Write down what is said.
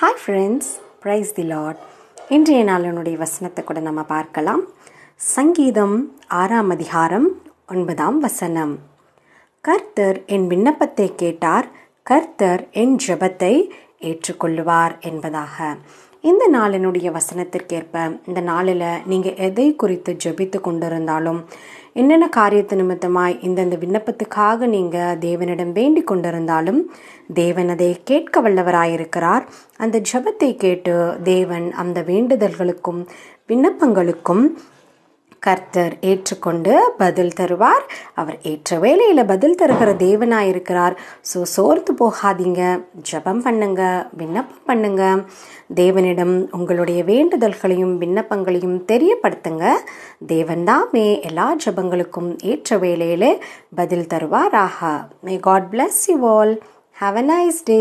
hi friends praise the lord இன்றைய நாளினுடைய வசனத்தை கூட நம்ம பார்க்கலாம் சங்கீதம் ஆறாம் அதிகாரம் ஒன்பதாம் வசனம் கர்த்தர் என் விண்ணப்பத்தை கேட்டார் கர்த்தர் என் ஜெபத்தை ஏற்றுக்கொள்ளுவார் என்பதாக இந்த நாளினுடைய வசனத்திற்கேற்ப இந்த நாளில் நீங்கள் எதை குறித்து ஜெபித்து கொண்டிருந்தாலும் என்னென்ன காரியத்து நிமித்தமாய் இந்தந்த விண்ணப்பத்துக்காக நீங்கள் தேவனிடம் வேண்டி கொண்டிருந்தாலும் தேவன் அதை கேட்க வல்லவராயிருக்கிறார் அந்த ஜபத்தை கேட்டு தேவன் அந்த வேண்டுதல்களுக்கும் விண்ணப்பங்களுக்கும் கர்த்தர் ஏற்றுக்கொண்டு பதில் தருவார் அவர் ஏற்ற வேலையில் பதில் தருகிற தேவனாக இருக்கிறார் ஸோ சோர்த்து போகாதீங்க ஜபம் பண்ணுங்க விண்ணப்பம் பண்ணுங்க தேவனிடம் உங்களுடைய வேண்டுதல்களையும் விண்ணப்பங்களையும் தெரியப்படுத்துங்க தேவன்தாமே எல்லா ஜபங்களுக்கும் ஏற்ற வேலையில் பதில் தருவார் ஆஹா may god bless you all have a nice day